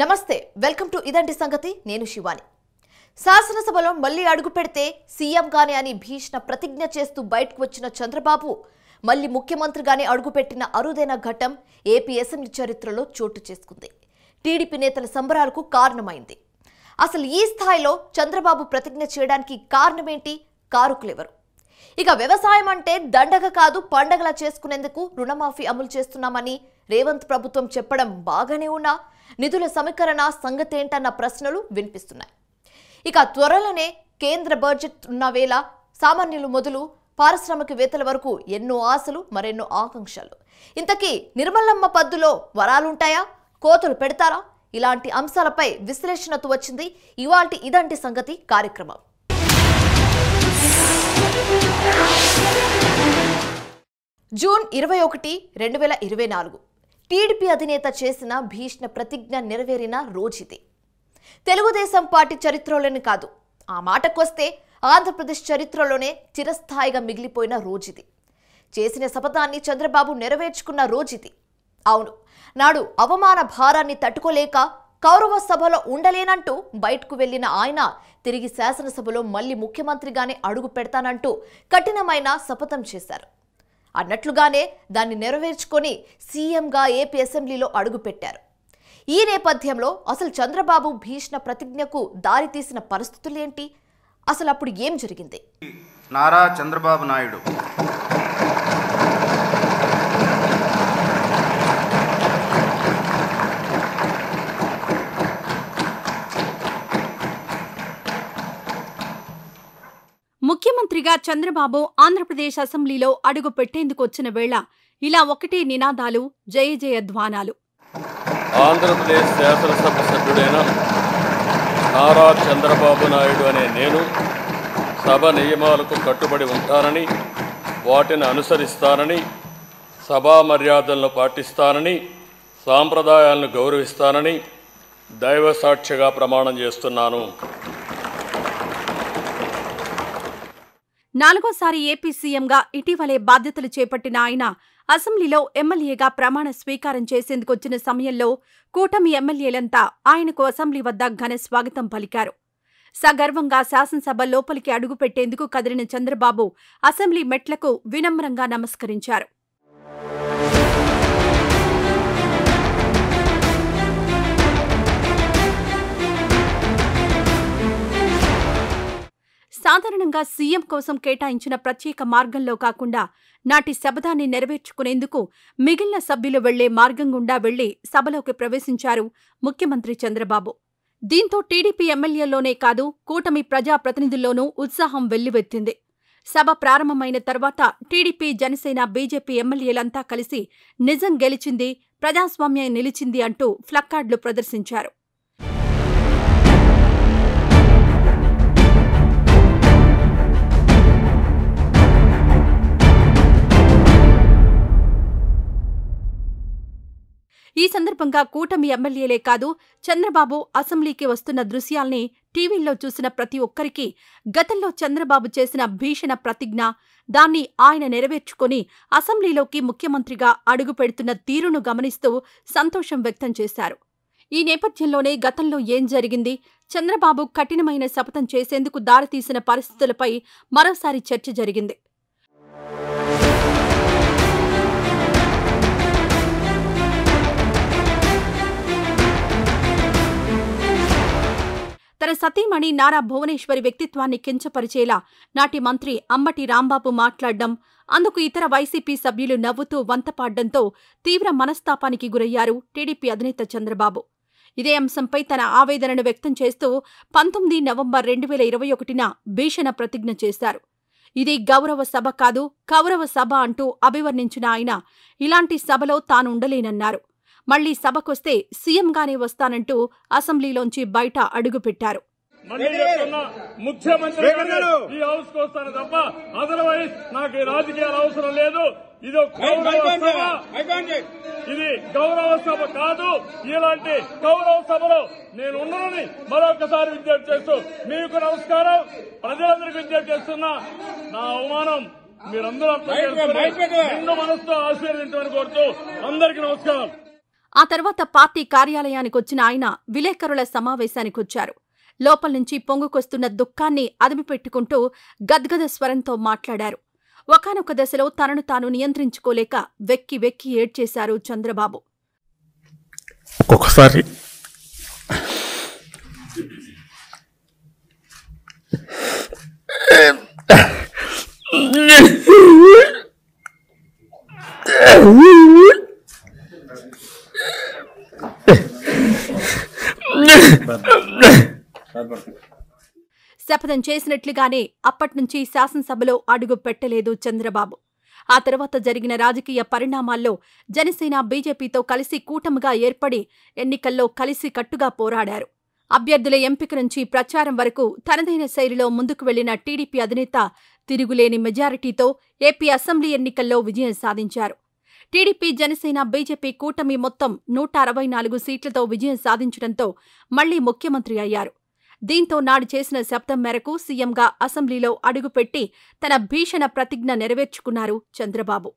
నమస్తే welcome to ఇదంటి సంగతి నేను శివాని శాసనసభలో మళ్లీ అడుగు పెడితే సీఎంగానే అని భీషణ ప్రతిజ్ఞ చేస్తూ బయటకు వచ్చిన చంద్రబాబు మళ్లీ ముఖ్యమంత్రిగానే అడుగుపెట్టిన అరుదైన ఘట్టం ఏపీ అసెంబ్లీ చరిత్రలో చోటు చేసుకుంది టీడీపీ నేతల సంబరాలకు కారణమైంది అసలు ఈ స్థాయిలో చంద్రబాబు ప్రతిజ్ఞ చేయడానికి కారణమేంటి కారుకులెవరు ఇక వ్యవసాయం అంటే దండగ కాదు పండగలా చేసుకునేందుకు రుణమాఫీ అమలు చేస్తున్నామని రేవంత్ ప్రభుత్వం చెప్పడం బాగానే ఉన్నా నిధుల సమీకరణ సంగతేంటన్న ప్రశ్నలు వినిపిస్తున్నాయి ఇక త్వరలోనే కేంద్ర బడ్జెట్ ఉన్న వేళ సామాన్యులు మొదలు పారిశ్రామికవేత్తల వరకు ఎన్నో ఆశలు మరెన్నో ఆకాంక్షలు ఇంతకీ నిర్మలమ్మ పద్దులో వరాలుంటాయా కోతలు పెడతారా ఇలాంటి అంశాలపై విశ్లేషణతో వచ్చింది ఇవాల్టి ఇదంటి సంగతి కార్యక్రమం జూన్ ఇరవై ఒకటి రెండు వేల ఇరవై నాలుగు టీడీపీ అధినేత చేసిన భీష్ణ ప్రతిజ్ఞ నెరవేరిన రోజిది తెలుగుదేశం పార్టీ చరిత్రలోనే కాదు ఆ మాటకొస్తే ఆంధ్రప్రదేశ్ చరిత్రలోనే చిరస్థాయిగా మిగిలిపోయిన రోజిది చేసిన శపథాన్ని చంద్రబాబు నెరవేర్చుకున్న రోజిది అవును నాడు అవమాన భారాన్ని తట్టుకోలేక కౌరవ సభలో ఉండలేనంటూ బయటకు వెళ్లిన ఆయన తిరిగి శాసనసభలో మళ్లీ ముఖ్యమంత్రిగానే అడుగు పెడతానంటూ కఠినమైన శపథం చేశారు అన్నట్లుగానే దాన్ని నెరవేర్చుకొని సీఎంగా ఏపీ అసెంబ్లీలో అడుగుపెట్టారు ఈ నేపథ్యంలో అసలు చంద్రబాబు భీష్ణ ప్రతిజ్ఞకు దారితీసిన పరిస్థితులేంటి అసలు అప్పుడు ఏం జరిగింది నారా చంద్రబాబు నాయుడు మంత్రిగా చంద్రబాబు ఆంధ్రప్రదేశ్ అసెంబ్లీలో అడుగు పెట్టేందుకు వచ్చిన వేళ ఇలా ఒకటే నినాదాలు జయ జయ ధ్వానాలు ఆంధ్రప్రదేశ్ శాసనసభ సభ్యుడైన నారా చంద్రబాబు నాయుడు అనే నేను సభ నియమాలకు కట్టుబడి ఉంటానని వాటిని అనుసరిస్తానని సభా మర్యాదలను పాటిస్తానని సాంప్రదాయాలను గౌరవిస్తానని దైవ సాక్షిగా ప్రమాణం చేస్తున్నాను నాలుగోసారి ఏపీ సీఎంగా ఇటీవలే బాధ్యతలు చేపట్టిన ఆయన అసెంబ్లీలో ఎమ్మెల్యేగా ప్రమాణ స్వీకారం చేసేందుకొచ్చిన సమయంలో కూటమి ఎమ్మెల్యేలంతా ఆయనకు అసెంబ్లీ వద్ద ఘన స్వాగతం పలికారు సగర్వంగా శాసనసభ లోపలికి అడుగుపెట్టేందుకు కదిలిన చంద్రబాబు అసెంబ్లీ మెట్లకు వినమ్రంగా నమస్కరించారు సాధారణంగా సీఎం కోసం కేటాయించిన ప్రత్యేక మార్గంలో కాకుండా నాటి శబదాన్ని నెరవేర్చుకునేందుకు మిగిలిన సభ్యులు వెళ్లే మార్గం గుండా వెళ్లి సభలోకి ప్రవేశించారు ముఖ్యమంత్రి చంద్రబాబు దీంతో టీడీపీ ఎమ్మెల్యేల్లోనే కాదు కూటమి ప్రజాప్రతినిధుల్లోనూ ఉత్సాహం వెల్లువెత్తింది సభ ప్రారంభమైన తర్వాత టీడీపీ జనసేన బీజేపీ ఎమ్మెల్యేలంతా కలిసి నిజం గెలిచింది ప్రజాస్వామ్యం నిలిచింది అంటూ ఫ్లక్కార్డులు ప్రదర్శించారు సందర్భంగా కూటమి ఎమ్మెల్యేలే కాదు చంద్రబాబు అసెంబ్లీకి వస్తున్న దృశ్యాల్ని టీవీల్లో చూసిన ప్రతి ఒక్కరికి గతంలో చంద్రబాబు చేసిన భీషణ ప్రతిజ్ఞ దాన్ని ఆయన నెరవేర్చుకుని అసెంబ్లీలోకి ముఖ్యమంత్రిగా అడుగుపెడుతున్న తీరును గమనిస్తూ సంతోషం వ్యక్తం చేశారు ఈ నేపథ్యంలోనే గతంలో ఏం జరిగింది చంద్రబాబు కఠినమైన శపథం చేసేందుకు దారితీసిన పరిస్థితులపై మరోసారి చర్చ జరిగింది సతీమణి నారా భువనేశ్వరి వ్యక్తిత్వాన్ని కించపరిచేలా నాటి మంత్రి అమ్మటి రాంబాబు మాట్లాడడం అందుకు ఇతర వైసీపీ సభ్యులు నవ్వుతూ వంతపాడడంతో తీవ్ర మనస్తాపానికి గురయ్యారు టీడీపీ అధినేత చంద్రబాబు ఇదే అంశంపై తన ఆవేదనను వ్యక్తం చేస్తూ పంతొమ్మిది నవంబర్ రెండు వేల ఇరవై ఒకటిన భీషణ ప్రతిజ్ఞ చేశారు ఇది గౌరవ సభ కాదు కౌరవ సభ అంటూ అభివర్ణించిన ఆయన ఇలాంటి సభలో తాను ఉండలేనన్నారు మళ్లీ సభకొస్తే సీఎంగానే వస్తానంటూ అసెంబ్లీలోంచి బయట అడుగుపెట్టారు ముఖ్యమంత్రి ఈ హౌస్ కు నాకు రాజకీయాలు అవసరం లేదు ఇది ఇది గౌరవ సభ కాదు ఇలాంటి గౌరవ సభలో నేను ఉన్నానని మరొకసారి విజ్ఞప్తి చేస్తూ మీకు నమస్కారం ప్రజలందరికీ విజ్ఞప్తి చేస్తున్నా నా అవమానం మీరందరూ నిన్ను మనసుతో ఆశీర్వదించమని కోరుతూ అందరికీ నమస్కారం ఆ తర్వాత పార్టీ కార్యాలయానికి వచ్చిన ఆయన విలేకరుల సమావేశానికి వచ్చారు లోపల నుంచి పొంగుకొస్తున్న దుఃఖాన్ని అదిమిపెట్టుకుంటూ గద్గద స్వరంతో మాట్లాడారు ఒకనొక దశలో తనను తాను నియంత్రించుకోలేక వెక్కి వెక్కి ఏడ్చేశారు చంద్రబాబు శపథం చేసినట్లుగానే అప్పట్నుంచి శాసనసభలో అడుగు పెట్టలేదు చంద్రబాబు ఆ తర్వాత జరిగిన రాజకీయ పరిణామాల్లో జనసేన బీజేపీతో కలిసి కూటమిగా ఏర్పడి ఎన్నికల్లో కలిసి కట్టుగా పోరాడారు అభ్యర్థుల ఎంపిక నుంచి ప్రచారం వరకు తనదైన శైలిలో ముందుకు వెళ్లిన టీడీపీ అధినేత తిరుగులేని మెజారిటీతో ఏపీ అసెంబ్లీ ఎన్నికల్లో విజయం సాధించారు టీడీపీ జనసేన బీజేపీ కూటమి మొత్తం నూట అరవై నాలుగు సీట్లతో విజయం సాధించడంతో మళ్లీ ముఖ్యమంత్రి అయ్యారు దీంతో నాడు చేసిన శబ్దం మేరకు సీఎంగా అసెంబ్లీలో అడుగుపెట్టి తన భీషణ ప్రతిజ్ఞ నెరవేర్చుకున్నారు చంద్రబాబు